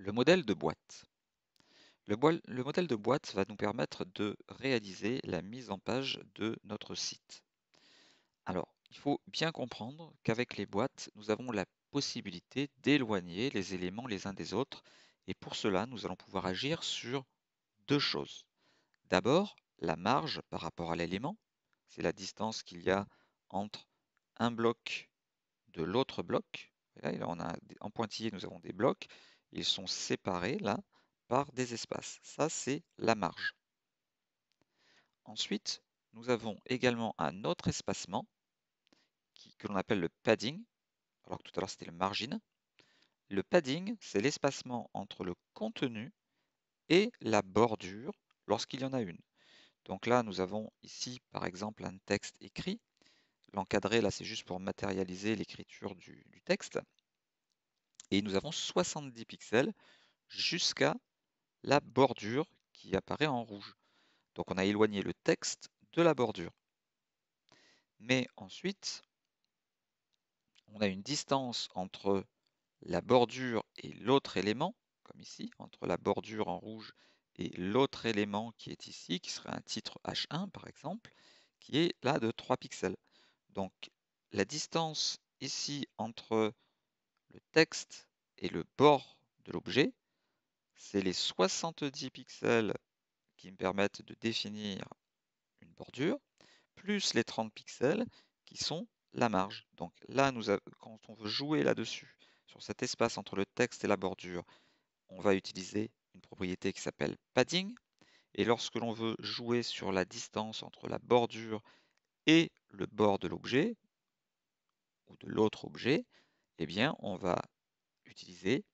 Le modèle de boîte. Le, modèle de boîte va nous permettre de réaliser la mise en page de notre site. Alors, il faut bien comprendre qu'avec les boîtes, nous avons la possibilité d'éloigner les éléments les uns des autres. Et pour cela, nous allons pouvoir agir sur deux choses. D'abord, la marge par rapport à l'élément. C'est la distance qu'il y a entre un bloc de l'autre bloc. là, en pointillé, nous avons des blocs ils sont séparés là par des espaces. Ça, c'est la marge. Ensuite, nous avons également un autre espacement que l'on appelle le padding, alors que tout à l'heure c'était le margin. Le padding, c'est l'espacement entre le contenu et la bordure lorsqu'il y en a une. Donc là, nous avons ici, par exemple, un texte écrit. L'encadré, là, c'est juste pour matérialiser l'écriture du texte et nous avons 70 pixels jusqu'à la bordure qui apparaît en rouge. Donc on a éloigné le texte de la bordure. Mais ensuite, on a une distance entre la bordure et l'autre élément, comme ici, entre la bordure en rouge et l'autre élément qui est ici, qui serait un titre H1 par exemple, qui est là de 3 pixels. Donc la distance ici entre le texte et le bord de l'objet. C'est les 70 pixels qui me permettent de définir une bordure, plus les 30 pixels qui sont la marge. Donc là, quand on veut jouer là-dessus, sur cet espace entre le texte et la bordure, on va utiliser une propriété qui s'appelle padding. Et lorsque l'on veut jouer sur la distance entre la bordure et le bord de l'objet, ou de l'autre objet, eh bien, on va utiliser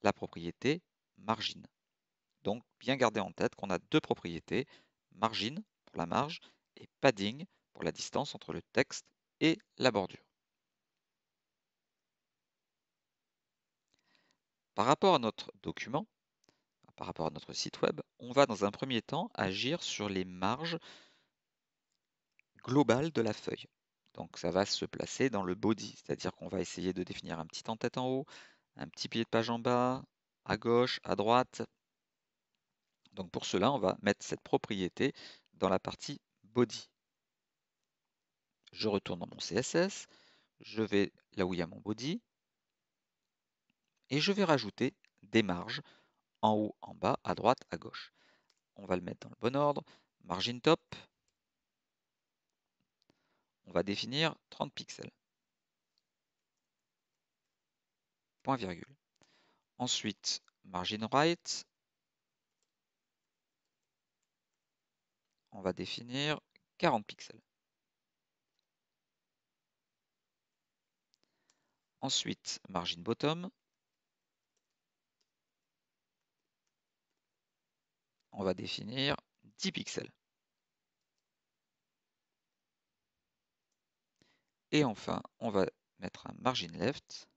la propriété Margin. Donc, bien garder en tête qu'on a deux propriétés, Margin pour la marge et padding pour la distance entre le texte et la bordure. Par rapport à notre document, par rapport à notre site web, on va dans un premier temps agir sur les marges globales de la feuille. Donc ça va se placer dans le body, c'est-à-dire qu'on va essayer de définir un petit en-tête en haut, un petit pied de page en bas, à gauche, à droite. Donc pour cela, on va mettre cette propriété dans la partie body. Je retourne dans mon CSS, je vais là où il y a mon body, et je vais rajouter des marges en haut, en bas, à droite, à gauche. On va le mettre dans le bon ordre. Margin top, on va définir 30 pixels. Point virgule. Ensuite, margin right, on va définir 40 pixels. Ensuite, margin bottom, on va définir 10 pixels. Et enfin, on va mettre un margin left.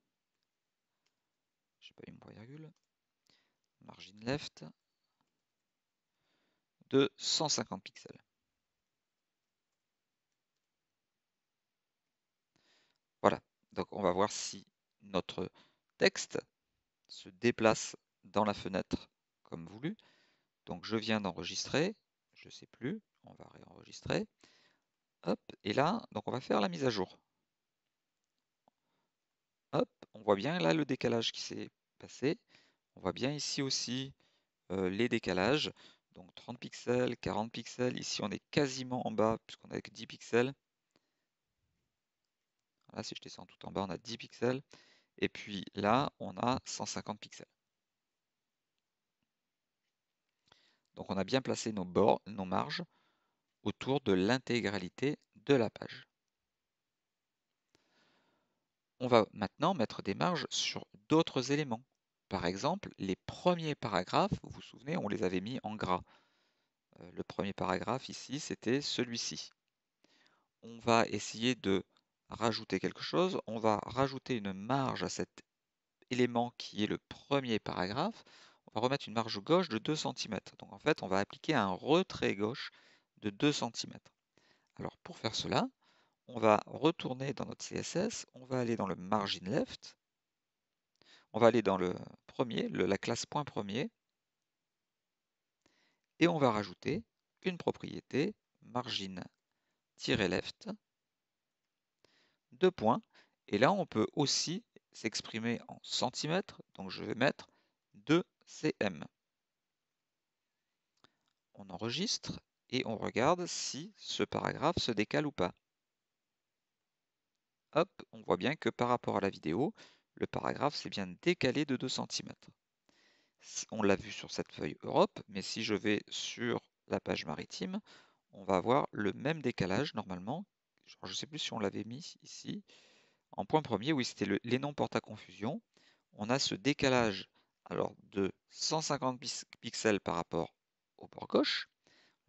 pas Margin left de 150 pixels. Voilà. Donc on va voir si notre texte se déplace dans la fenêtre comme voulu. Donc je viens d'enregistrer, je ne sais plus, on va réenregistrer. Hop, et là, donc on va faire la mise à jour on voit bien là le décalage qui s'est passé. On voit bien ici aussi euh, les décalages. Donc 30 pixels, 40 pixels. Ici, on est quasiment en bas puisqu'on a que 10 pixels. Là, si je descends tout en bas, on a 10 pixels. Et puis là, on a 150 pixels. Donc on a bien placé nos bords, nos marges autour de l'intégralité de la page. On va maintenant mettre des marges sur d'autres éléments. Par exemple, les premiers paragraphes, vous vous souvenez, on les avait mis en gras. Euh, le premier paragraphe ici, c'était celui-ci. On va essayer de rajouter quelque chose. On va rajouter une marge à cet élément qui est le premier paragraphe. On va remettre une marge gauche de 2 cm. Donc en fait, on va appliquer un retrait gauche de 2 cm. Alors pour faire cela, on va retourner dans notre CSS, on va aller dans le margin left, on va aller dans le premier, la classe point premier, et on va rajouter une propriété margin-left, deux points, et là on peut aussi s'exprimer en centimètres, donc je vais mettre 2 cm. On enregistre et on regarde si ce paragraphe se décale ou pas on voit bien que par rapport à la vidéo, le paragraphe s'est bien décalé de 2 cm. On l'a vu sur cette feuille Europe, mais si je vais sur la page maritime, on va avoir le même décalage normalement. Je ne sais plus si on l'avait mis ici. En point premier, oui, c'était les noms portent à confusion. On a ce décalage alors, de 150 pixels par rapport au bord gauche,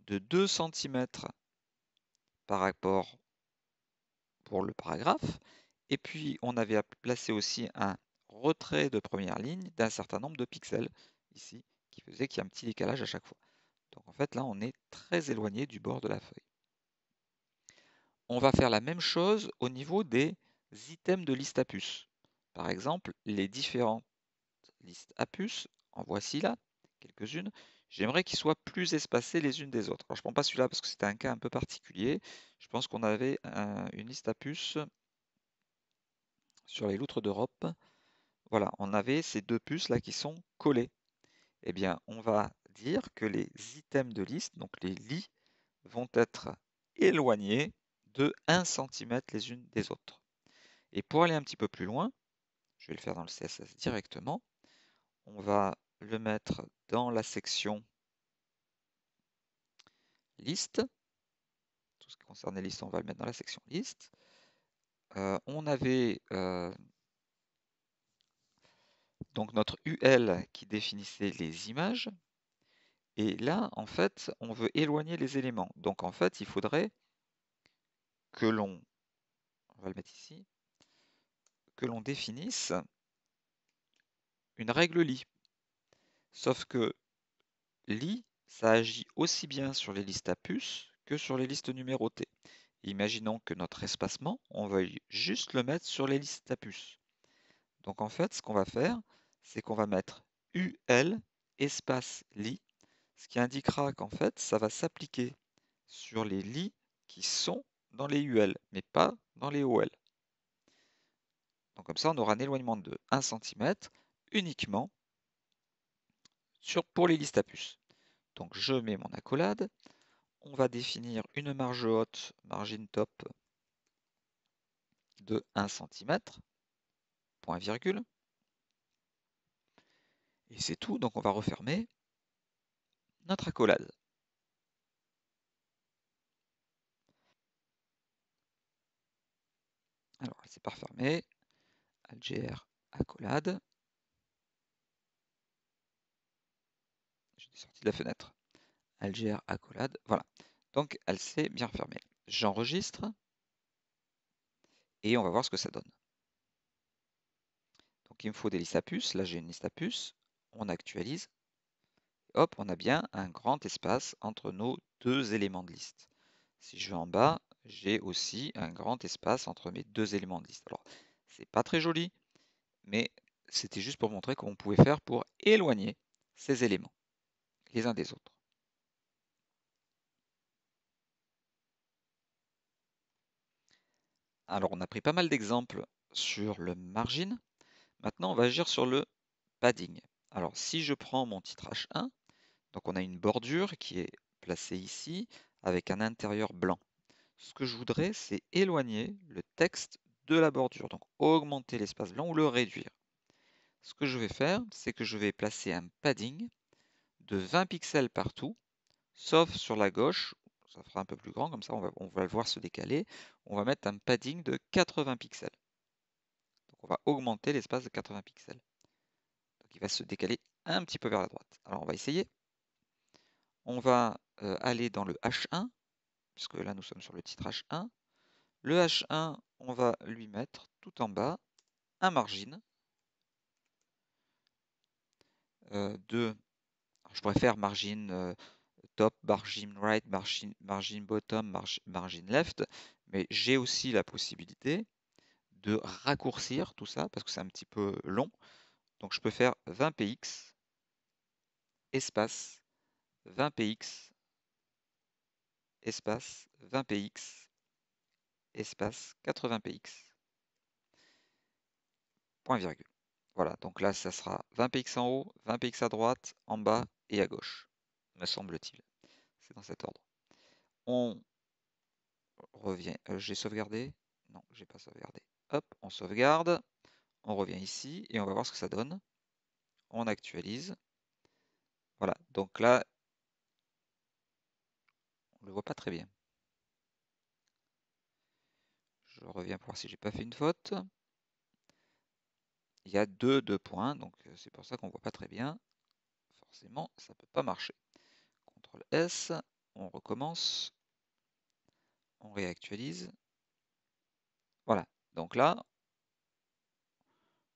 de 2 cm par rapport le paragraphe. Et puis, on avait placé aussi un retrait de première ligne d'un certain nombre de pixels, ici, qui faisait qu'il y a un petit décalage à chaque fois. Donc en fait, là, on est très éloigné du bord de la feuille. On va faire la même chose au niveau des items de liste à puces. Par exemple, les différentes listes à puces, en voici là, quelques-unes. J'aimerais qu'ils soient plus espacés les unes des autres. Alors, je ne prends pas celui-là parce que c'était un cas un peu particulier. Je pense qu'on avait une liste à puces sur les loutres d'Europe. Voilà, on avait ces deux puces-là qui sont collées. Eh bien, on va dire que les items de liste, donc les lits, vont être éloignés de 1 cm les unes des autres. Et pour aller un petit peu plus loin, je vais le faire dans le CSS directement, on va le mettre dans la section liste. Tout ce qui concerne les listes, on va le mettre dans la section liste. Euh, on avait euh, donc notre UL qui définissait les images. Et là, en fait, on veut éloigner les éléments. Donc, en fait, il faudrait que l'on, va le mettre ici, que l'on définisse une règle lit. Sauf que l'i, ça agit aussi bien sur les listes à puces que sur les listes numérotées. Imaginons que notre espacement, on veuille juste le mettre sur les listes à puces. Donc en fait, ce qu'on va faire, c'est qu'on va mettre UL espace l'i, ce qui indiquera qu'en fait, ça va s'appliquer sur les lits qui sont dans les UL, mais pas dans les OL. Donc comme ça, on aura un éloignement de 1 cm uniquement pour les listes à puces. Donc je mets mon accolade. On va définir une marge haute, margin top, de 1 cm, point virgule. Et c'est tout, donc on va refermer notre accolade. Alors, c'est parfermé. pas Algr accolade. Sortie de la fenêtre. Algère, accolade, voilà. Donc elle s'est bien refermée. J'enregistre et on va voir ce que ça donne. Donc il me faut des listes à puces. Là j'ai une liste à puces. On actualise. Hop, on a bien un grand espace entre nos deux éléments de liste. Si je vais en bas, j'ai aussi un grand espace entre mes deux éléments de liste. Alors, c'est pas très joli, mais c'était juste pour montrer qu'on pouvait faire pour éloigner ces éléments les uns des autres. Alors on a pris pas mal d'exemples sur le margin. Maintenant on va agir sur le padding. Alors si je prends mon titre H1, donc on a une bordure qui est placée ici avec un intérieur blanc. Ce que je voudrais c'est éloigner le texte de la bordure, donc augmenter l'espace blanc ou le réduire. Ce que je vais faire, c'est que je vais placer un padding de 20 pixels partout, sauf sur la gauche, ça fera un peu plus grand, comme ça on va, le voir se décaler, on va mettre un padding de 80 pixels. Donc on va augmenter l'espace de 80 pixels. Donc il va se décaler un petit peu vers la droite. Alors on va essayer. On va euh, aller dans le H1, puisque là nous sommes sur le titre H1. Le H1, on va lui mettre tout en bas un margin euh, de je préfère margin euh, top, margin right, margin, bottom, margin, margin left, mais j'ai aussi la possibilité de raccourcir tout ça parce que c'est un petit peu long. Donc je peux faire 20px, espace, 20px, espace, 20px, espace, 80px, point virgule. Voilà, donc là, ça sera 20px en haut, 20px à droite, en bas, et à gauche, me semble-t-il. C'est dans cet ordre. On revient. Euh, j'ai sauvegardé Non, j'ai pas sauvegardé. Hop, on sauvegarde. On revient ici et on va voir ce que ça donne. On actualise. Voilà, donc là, on ne le voit pas très bien. Je reviens pour voir si j'ai pas fait une faute. Il y a deux, deux points, donc euh, c'est pour ça qu'on ne voit pas très bien forcément, ça ne peut pas marcher. CTRL S, on recommence, on réactualise. Voilà, donc là,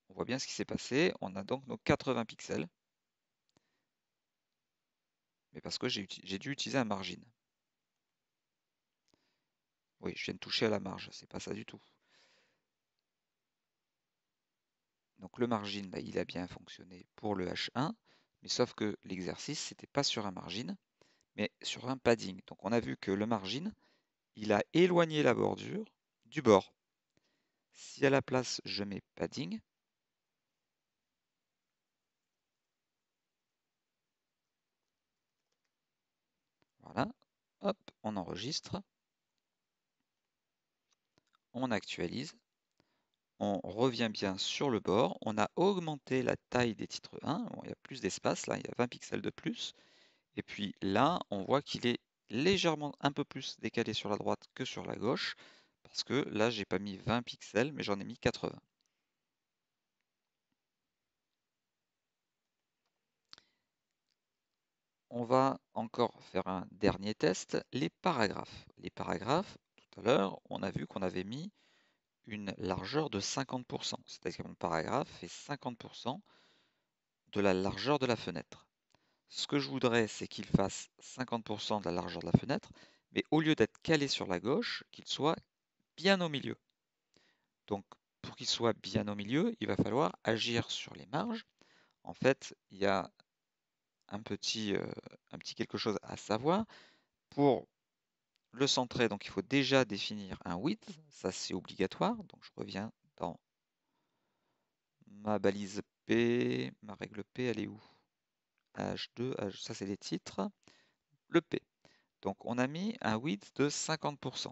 on voit bien ce qui s'est passé. On a donc nos 80 pixels. Mais parce que j'ai dû utiliser un margin. Oui, je viens de toucher à la marge, c'est pas ça du tout. Donc le margin, il a bien fonctionné pour le H1. Mais sauf que l'exercice, n'était pas sur un margin, mais sur un padding. Donc on a vu que le margin, il a éloigné la bordure du bord. Si à la place, je mets padding, voilà, hop, on enregistre, on actualise, on revient bien sur le bord, on a augmenté la taille des titres 1, il y a plus d'espace, là il y a 20 pixels de plus, et puis là on voit qu'il est légèrement un peu plus décalé sur la droite que sur la gauche, parce que là j'ai pas mis 20 pixels, mais j'en ai mis 80. on va encore faire un dernier test, les paragraphes. Les paragraphes, tout à l'heure, on a vu qu'on avait mis une largeur de 50%. C'est-à-dire que mon paragraphe fait 50% de la largeur de la fenêtre. Ce que je voudrais, c'est qu'il fasse 50% de la largeur de la fenêtre, mais au lieu d'être calé sur la gauche, qu'il soit bien au milieu. Donc, pour qu'il soit bien au milieu, il va falloir agir sur les marges. En fait, il y a un petit, euh, un petit quelque chose à savoir. Pour le centrer, donc il faut déjà définir un width, ça c'est obligatoire. Donc je reviens dans ma balise P, ma règle P, elle est où H2, ça c'est les titres. Le P. Donc on a mis un width de 50%.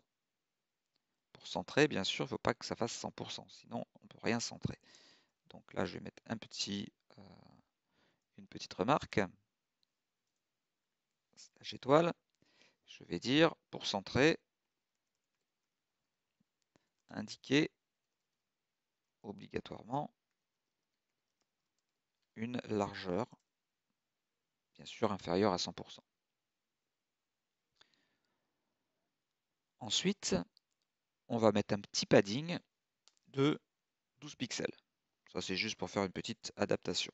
Pour centrer, bien sûr, il ne faut pas que ça fasse 100%, sinon on ne peut rien centrer. Donc là, je vais mettre euh, une petite remarque. H je vais dire pour centrer, indiquer obligatoirement une largeur, bien sûr inférieure à 100%. Ensuite, on va mettre un petit padding de 12 pixels. Ça, c'est juste pour faire une petite adaptation.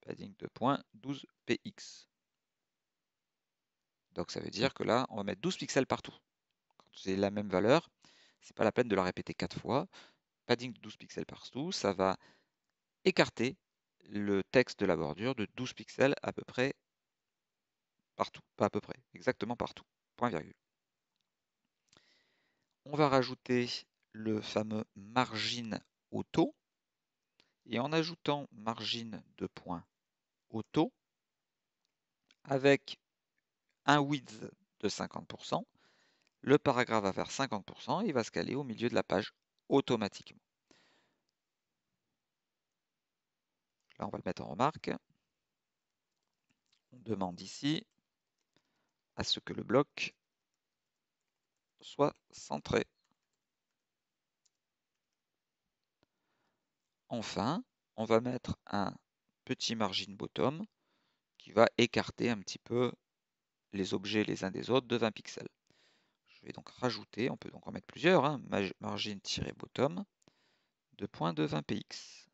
Padding de point 12 px. Donc ça veut mmh. dire que là, on va mettre 12 pixels partout. Quand c'est la même valeur, c'est pas la peine de la répéter 4 fois. Padding de 12 pixels partout, ça va écarter le texte de la bordure de 12 pixels à peu près partout, pas à peu près, exactement partout, point virgule. On va rajouter le fameux margin auto, et en ajoutant margin de point auto, avec un width de 50%. Le paragraphe va faire 50%, il va se caler au milieu de la page automatiquement. Là, on va le mettre en remarque. On demande ici à ce que le bloc soit centré. Enfin, on va mettre un petit margin bottom qui va écarter un petit peu les objets les uns des autres de 20 pixels. Je vais donc rajouter, on peut donc en mettre plusieurs, hein, margin-bottom, de points de 20 px.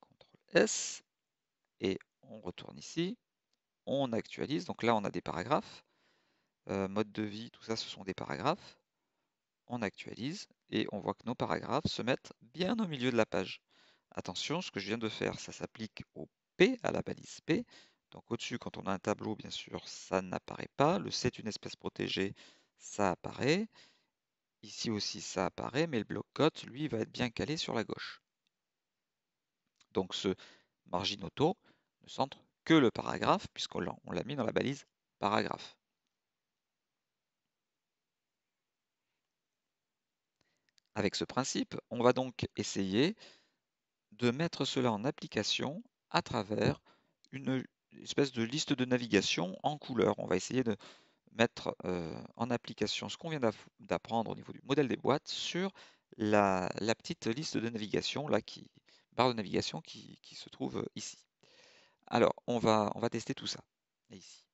CTRL S, et on retourne ici, on actualise, donc là on a des paragraphes, euh, mode de vie, tout ça ce sont des paragraphes, on actualise, et on voit que nos paragraphes se mettent bien au milieu de la page. Attention, ce que je viens de faire, ça s'applique au P, à la balise P, donc au-dessus, quand on a un tableau, bien sûr, ça n'apparaît pas. Le c'est une espèce protégée, ça apparaît. Ici aussi, ça apparaît, mais le bloc code, lui, va être bien calé sur la gauche. Donc ce margin auto ne centre que le paragraphe, puisqu'on l'a mis dans la balise paragraphe. Avec ce principe, on va donc essayer de mettre cela en application à travers une espèce de liste de navigation en couleur. On va essayer de mettre euh, en application ce qu'on vient d'apprendre au niveau du modèle des boîtes sur la, petite liste de navigation, là, qui, barre de navigation qui, qui se trouve euh, ici. Alors, on va, on va tester tout ça, ici.